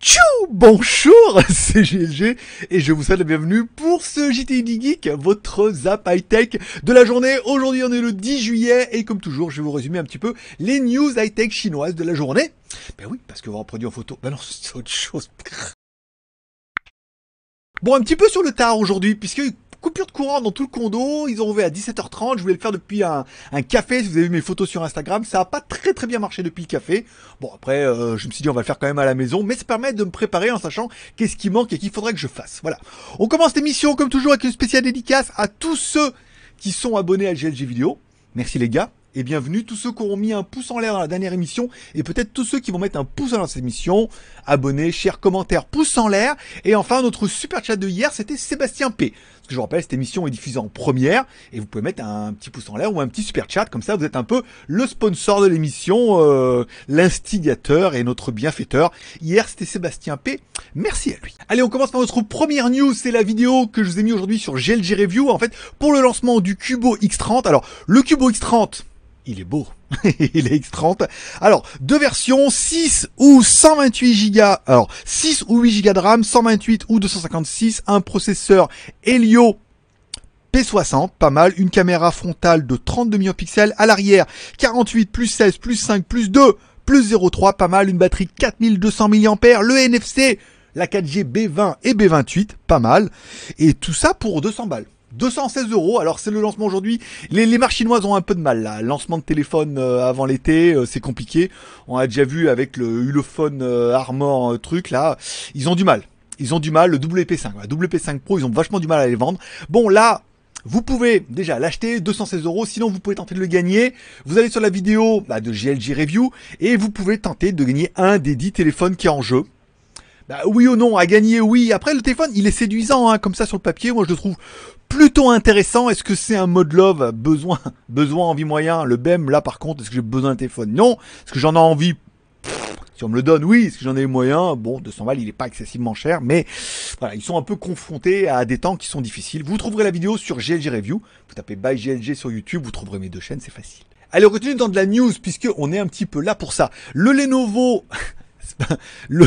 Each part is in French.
Tchou Bonjour, c'est GLG et je vous souhaite la bienvenue pour ce JTD Geek, votre zap high-tech de la journée. Aujourd'hui on est le 10 juillet et comme toujours je vais vous résumer un petit peu les news high-tech chinoises de la journée. Ben oui, parce que vous reproduit en photo. Ben non, c'est autre chose. Bon, un petit peu sur le tard aujourd'hui, puisque Coupure de courant dans tout le condo. Ils ont ouvert à 17h30. Je voulais le faire depuis un, café. Si vous avez vu mes photos sur Instagram, ça a pas très très bien marché depuis le café. Bon, après, euh, je me suis dit, on va le faire quand même à la maison. Mais ça permet de me préparer en sachant qu'est-ce qui manque et qu'il faudrait que je fasse. Voilà. On commence l'émission, comme toujours, avec une spéciale dédicace à tous ceux qui sont abonnés à GLG Vidéo. Merci les gars et bienvenue. Tous ceux qui auront mis un pouce en l'air dans la dernière émission et peut-être tous ceux qui vont mettre un pouce en l'air dans cette émission. abonnez, chers commentaires, pouce en l'air. Et enfin, notre super chat de hier, c'était Sébastien P. Parce que je vous rappelle, cette émission est diffusée en première et vous pouvez mettre un petit pouce en l'air ou un petit super chat. Comme ça, vous êtes un peu le sponsor de l'émission, euh, l'instigateur et notre bienfaiteur. Hier, c'était Sébastien P. Merci à lui. Allez, on commence par notre première news. C'est la vidéo que je vous ai mis aujourd'hui sur GLG Review. En fait, pour le lancement du Cubo X30. Alors, le Cubo X30, il est beau. il est X30. Alors, deux versions, 6 ou 128 Go. Alors, 6 ou 8 Go de RAM, 128 ou 256, un processeur Helio P60, pas mal, une caméra frontale de 32 millions à l'arrière 48 plus 16 plus 5 plus 2 plus 0,3, pas mal, une batterie 4200 mAh, le NFC, la 4G B20 et B28, pas mal, et tout ça pour 200 balles. 216 euros. Alors c'est le lancement aujourd'hui. Les, les, chinoises ont un peu de mal là. Lancement de téléphone euh, avant l'été, euh, c'est compliqué. On a déjà vu avec le Ulophone euh, Armor truc là, ils ont du mal. Ils ont du mal. Le WP5, le WP5 Pro, ils ont vachement du mal à les vendre. Bon là. Vous pouvez déjà l'acheter 216 euros, sinon vous pouvez tenter de le gagner. Vous allez sur la vidéo bah, de GLG Review et vous pouvez tenter de gagner un des 10 téléphones qui est en jeu. Bah, oui ou non, à gagner, oui. Après, le téléphone, il est séduisant, hein, comme ça sur le papier. Moi, je le trouve plutôt intéressant. Est-ce que c'est un mode love Besoin, besoin, envie, moyen. Le BEM, là, par contre, est-ce que j'ai besoin d'un téléphone Non. Est-ce que j'en ai envie si on me le donne, oui, est-ce que j'en ai les moyens Bon, 200 balles, il n'est pas excessivement cher, mais voilà, ils sont un peu confrontés à des temps qui sont difficiles. Vous trouverez la vidéo sur GLG Review. Vous tapez by GLG sur YouTube, vous trouverez mes deux chaînes, c'est facile. Allez, on continue dans de la news puisque on est un petit peu là pour ça. Le Lenovo le,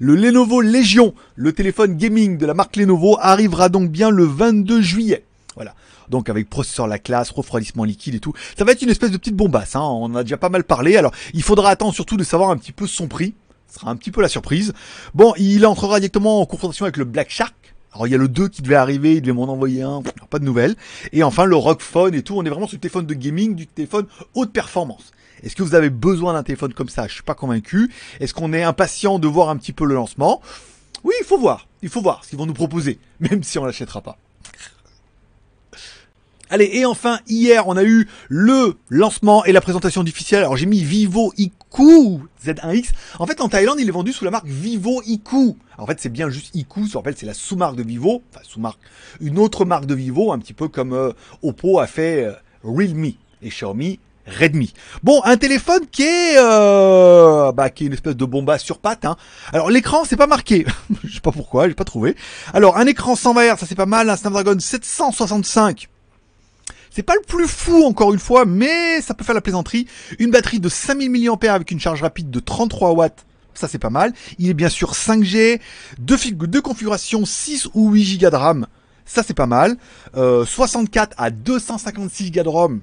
Lenovo Legion, le téléphone gaming de la marque Lenovo, arrivera donc bien le 22 juillet. Voilà. Donc avec processeur la classe, refroidissement liquide et tout. Ça va être une espèce de petite bombasse, hein. on en a déjà pas mal parlé. Alors il faudra attendre surtout de savoir un petit peu son prix. Ce sera un petit peu la surprise. Bon, il entrera directement en confrontation avec le Black Shark. Alors il y a le 2 qui devait arriver, il devait m'en envoyer un, pas de nouvelles. Et enfin le rockphone Phone et tout, on est vraiment sur le téléphone de gaming, du téléphone haute performance. Est-ce que vous avez besoin d'un téléphone comme ça Je suis pas convaincu. Est-ce qu'on est impatient de voir un petit peu le lancement Oui, il faut voir. Il faut voir ce qu'ils vont nous proposer, même si on l'achètera pas. Allez, et enfin, hier, on a eu le lancement et la présentation officielle. Alors, j'ai mis Vivo IQ Z1X. En fait, en Thaïlande, il est vendu sous la marque Vivo IQ. en fait, c'est bien juste Iku. Je rappelle, c'est la sous-marque de Vivo. Enfin, sous-marque. Une autre marque de Vivo, un petit peu comme euh, Oppo a fait euh, Realme et Xiaomi Redmi. Bon, un téléphone qui est, euh, bah, qui est une espèce de bomba sur patte. Hein. Alors l'écran, c'est pas marqué. Je sais pas pourquoi, j'ai pas trouvé. Alors un écran sans Hz, ça c'est pas mal. Un Snapdragon 765. C'est pas le plus fou encore une fois, mais ça peut faire la plaisanterie. Une batterie de 5000 mAh avec une charge rapide de 33 watts. Ça c'est pas mal. Il est bien sûr 5G, deux, configurations 6 ou 8 Go de RAM. Ça c'est pas mal. 64 euh, à 256 Go de ROM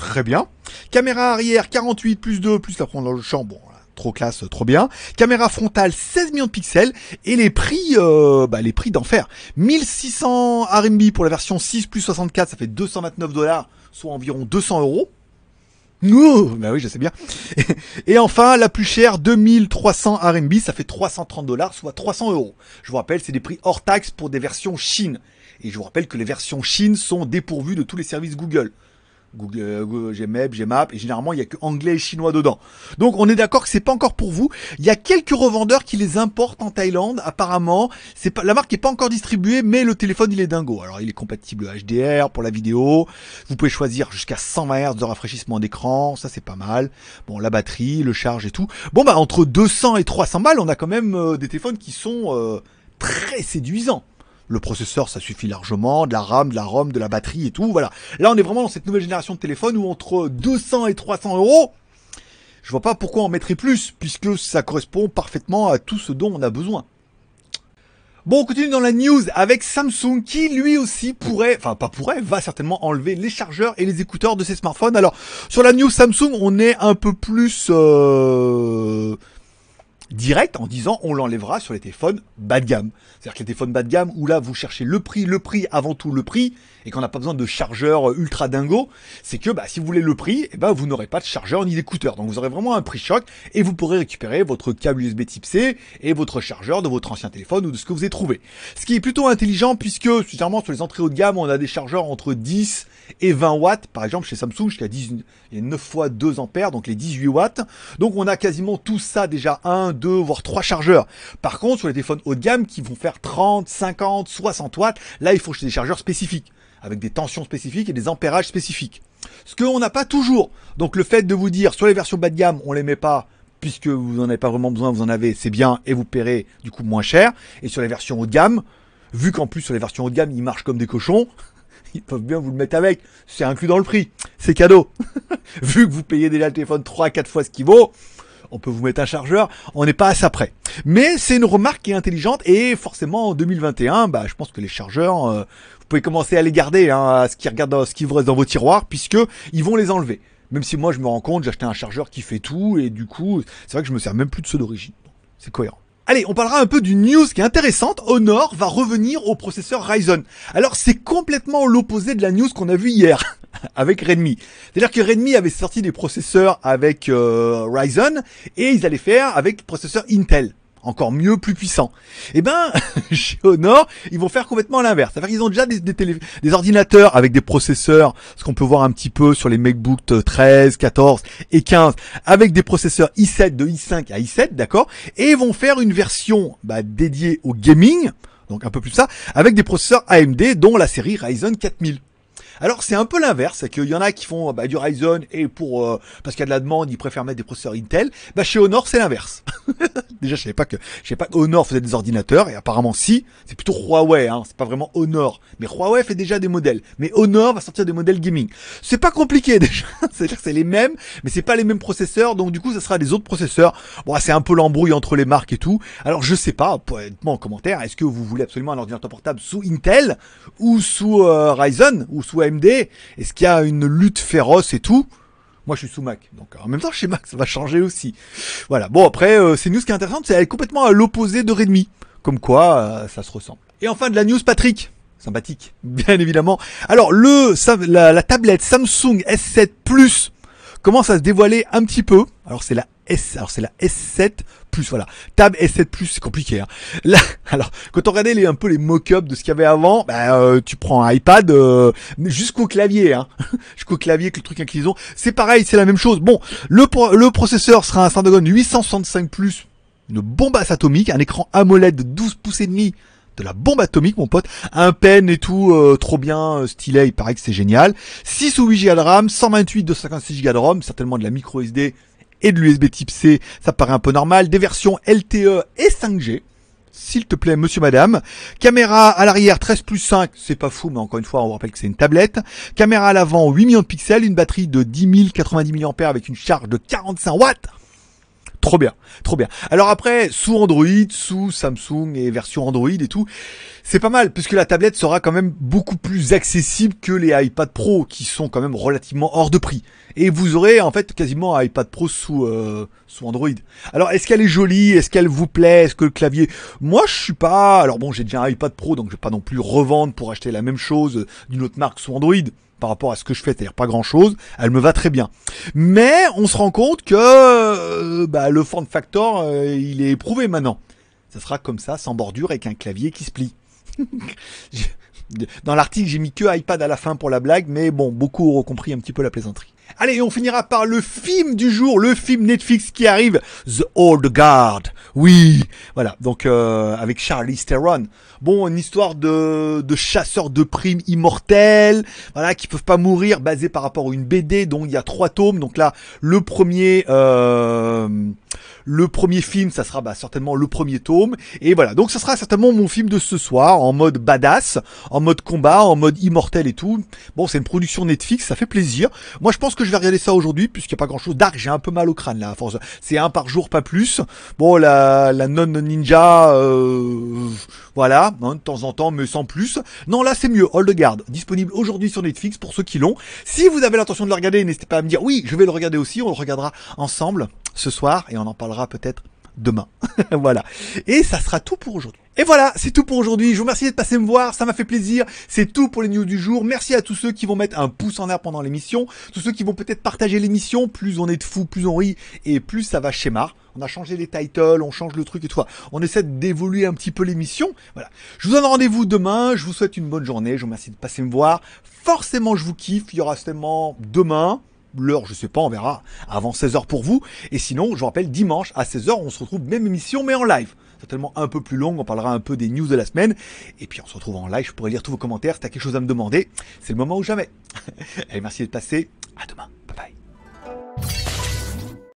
très bien. Caméra arrière 48 plus 2 plus la prendre dans le champ, bon, trop classe, trop bien. Caméra frontale 16 millions de pixels et les prix, euh, bah, les prix d'enfer. 1600 RMB pour la version 6 plus 64, ça fait 229 dollars, soit environ 200 euros. Ouh, bah oui, je sais bien. Et enfin, la plus chère, 2300 RMB, ça fait 330 dollars, soit 300 euros. Je vous rappelle, c'est des prix hors taxes pour des versions Chine. Et je vous rappelle que les versions Chine sont dépourvues de tous les services Google. Google, euh, Gmap, Gmap, et généralement il y a que anglais et chinois dedans. Donc on est d'accord que c'est pas encore pour vous. Il y a quelques revendeurs qui les importent en Thaïlande. Apparemment, c'est pas la marque est pas encore distribuée, mais le téléphone il est dingo. Alors il est compatible HDR pour la vidéo. Vous pouvez choisir jusqu'à 120 Hz de rafraîchissement d'écran, ça c'est pas mal. Bon la batterie, le charge et tout. Bon bah entre 200 et 300 balles, on a quand même euh, des téléphones qui sont euh, très séduisants le processeur, ça suffit largement, de la RAM, de la ROM, de la batterie et tout, voilà. Là, on est vraiment dans cette nouvelle génération de téléphones où entre 200 et 300 euros, je vois pas pourquoi on mettrait plus, puisque ça correspond parfaitement à tout ce dont on a besoin. Bon, on continue dans la news avec Samsung qui lui aussi pourrait, enfin pas pourrait, va certainement enlever les chargeurs et les écouteurs de ses smartphones. Alors, sur la news Samsung, on est un peu plus... Euh, direct en disant on l'enlèvera sur les téléphones bas de gamme. C'est-à-dire que les téléphones bas de gamme où là vous cherchez le prix, le prix avant tout le prix et qu'on n'a pas besoin de chargeur euh, ultra dingo, c'est que bah, si vous voulez le prix, et eh bah, ben, vous n'aurez pas de chargeur ni d'écouteur. Donc vous aurez vraiment un prix choc et vous pourrez récupérer votre câble USB type C et votre chargeur de votre ancien téléphone ou de ce que vous avez trouvé. Ce qui est plutôt intelligent puisque sûrement sur les entrées haut de gamme on a des chargeurs entre 10 et 20 watts. Par exemple chez Samsung jusqu'à suis il y a 9 fois 2 ampères donc les 18 watts. Donc on a quasiment tout ça déjà 1, deux, voire trois chargeurs. Par contre, sur les téléphones haut de gamme qui vont faire 30, 50, 60 watts, là, il faut des chargeurs spécifiques, avec des tensions spécifiques et des ampérages spécifiques. Ce qu'on n'a pas toujours. Donc le fait de vous dire, sur les versions bas de gamme, on les met pas, puisque vous n'en avez pas vraiment besoin, vous en avez, c'est bien, et vous paierez du coup moins cher. Et sur les versions haut de gamme, vu qu'en plus sur les versions haut de gamme, ils marchent comme des cochons, ils peuvent bien vous le mettre avec. C'est inclus dans le prix. C'est cadeau. Vu que vous payez déjà le téléphone 3 à 4 fois ce qu'il vaut, on peut vous mettre un chargeur, on n'est pas à ça près. Mais c'est une remarque qui est intelligente et forcément en 2021, bah, je pense que les chargeurs, euh, vous pouvez commencer à les garder, hein, à ce qui ce vous reste dans vos tiroirs, puisque ils vont les enlever. Même si moi je me rends compte, j'ai acheté un chargeur qui fait tout et du coup, c'est vrai que je me sers même plus de ceux d'origine. C'est cohérent. Allez, on parlera un peu d'une news qui est intéressante. Honor va revenir au processeur Ryzen. Alors c'est complètement l'opposé de la news qu'on a vue hier. avec Redmi. C'est-à-dire que Redmi avait sorti des processeurs avec euh, Ryzen et ils allaient faire avec processeur processeurs Intel. Encore mieux, plus puissant. Eh ben, chez Honor, ils vont faire complètement l'inverse. C'est-à-dire qu'ils ont déjà des, des, télé, des, ordinateurs avec des processeurs, ce qu'on peut voir un petit peu sur les MacBook 13, euh, 14 et 15, avec des processeurs i7 de i5 à i7, d'accord Et ils vont faire une version bah, dédiée au gaming, donc un peu plus ça, avec des processeurs AMD, dont la série Ryzen 4000. Alors c'est un peu l'inverse, c'est qu'il y en a qui font bah, du Ryzen et pour euh, parce qu'il y a de la demande, ils préfèrent mettre des processeurs Intel. Bah chez Honor c'est l'inverse. Déjà je savais pas que je savais pas que Honor faisait des ordinateurs et apparemment si, c'est plutôt Huawei, hein, c'est pas vraiment Honor, mais Huawei fait déjà des modèles, mais Honor va sortir des modèles gaming. C'est pas compliqué déjà, c'est-à-dire que c'est les mêmes, mais c'est pas les mêmes processeurs, donc du coup ça sera des autres processeurs. Bon c'est un peu l'embrouille entre les marques et tout. Alors je sais pas, moi en commentaire, est-ce que vous voulez absolument un ordinateur portable sous Intel ou sous euh, Ryzen ou sous est-ce qu'il y a une lutte féroce et tout moi, je suis sous Mac. Donc, euh, en même temps, chez Mac, ça va changer aussi. Voilà. Bon, après, c'est euh, c'est news qui est intéressante, c'est elle est complètement à l'opposé de Redmi. Comme quoi, euh, ça se ressemble. Et enfin, de la news, Patrick. Sympathique, bien évidemment. Alors, le la, la tablette Samsung S7 Plus commence à se dévoiler un petit peu. Alors, c'est la S, alors c'est la S7 plus, voilà. Tab S7 plus, c'est compliqué. Hein. Là, alors, quand on regardait un peu les mock-ups de ce qu'il y avait avant, bah, euh, tu prends un iPad euh, jusqu'au clavier, hein. jusqu'au clavier, que le truc qu'ils C'est pareil, c'est la même chose. Bon, le, le processeur sera un Snapdragon 865 plus, une bombe atomique, un écran AMOLED de 12 pouces et demi de la bombe atomique, mon pote. Un pen et tout, euh, trop bien, stylé, il paraît que c'est génial. 6 ou 8 Go de RAM, 128, de 56 Go de ROM, certainement de la micro SD, et de l'USB type C, ça paraît un peu normal, des versions LTE et 5G. S'il te plaît, monsieur, madame. Caméra à l'arrière 13 plus 5, c'est pas fou, mais encore une fois, on vous rappelle que c'est une tablette. Caméra à l'avant 8 millions de pixels, une batterie de 10 90 mAh avec une charge de 45 watts. Trop bien, trop bien. Alors après, sous Android, sous Samsung et version Android et tout, c'est pas mal, puisque la tablette sera quand même beaucoup plus accessible que les iPad Pro, qui sont quand même relativement hors de prix. Et vous aurez en fait quasiment un iPad Pro sous, euh, sous Android. Alors est-ce qu'elle est jolie Est-ce qu'elle vous plaît Est-ce que le clavier... Moi je suis pas... Alors bon, j'ai déjà un iPad Pro, donc je vais pas non plus revendre pour acheter la même chose d'une autre marque sous Android par rapport à ce que je fais, c'est-à-dire pas grand-chose, elle me va très bien. Mais on se rend compte que euh, bah, le form factor, euh, il est éprouvé maintenant. Ça sera comme ça, sans bordure, avec un clavier qui se plie. Dans l'article, j'ai mis que iPad à la fin pour la blague, mais bon, beaucoup auront compris un petit peu la plaisanterie. Allez, on finira par le film du jour, le film Netflix qui arrive, The Old Guard. Oui, voilà, donc euh, avec Charlie Theron. Bon, une histoire de, chasseurs de primes immortels, voilà, qui peuvent pas mourir, basé par rapport à une BD, dont il y a trois tomes. Donc là, le premier... Euh, le premier film, ça sera bah, certainement le premier tome. Et voilà, donc ça sera certainement mon film de ce soir, en mode badass, en mode combat, en mode immortel et tout. Bon, c'est une production Netflix, ça fait plaisir. Moi, je pense que je vais regarder ça aujourd'hui, puisqu'il n'y a pas grand-chose. Dark, j'ai un peu mal au crâne là, force. C'est un par jour, pas plus. Bon, la, la non-ninja, euh, voilà, hein, de temps en temps, mais sans plus. Non, là, c'est mieux. Hold the Guard, disponible aujourd'hui sur Netflix pour ceux qui l'ont. Si vous avez l'intention de le regarder, n'hésitez pas à me dire oui, je vais le regarder aussi, on le regardera ensemble ce soir et on en parlera peut-être demain. voilà. Et ça sera tout pour aujourd'hui. Et voilà, c'est tout pour aujourd'hui. Je vous remercie de passer me voir, ça m'a fait plaisir. C'est tout pour les news du jour. Merci à tous ceux qui vont mettre un pouce en l'air pendant l'émission, tous ceux qui vont peut-être partager l'émission. Plus on est de fous, plus on rit et plus ça va schéma. On a changé les titles, on change le truc et tout. On essaie d'évoluer un petit peu l'émission. Voilà. Je vous donne rendez-vous demain. Je vous souhaite une bonne journée. Je vous remercie de passer me voir. Forcément, je vous kiffe. Il y aura seulement demain l'heure, je sais pas, on verra, avant 16h pour vous. Et sinon, je vous rappelle, dimanche à 16h, on se retrouve même émission, mais en live. Certainement un peu plus longue, on parlera un peu des news de la semaine. Et puis on se retrouve en live, je pourrais lire tous vos commentaires. Si t'as quelque chose à me demander, c'est le moment ou jamais. Allez, merci de passer À demain. Bye bye.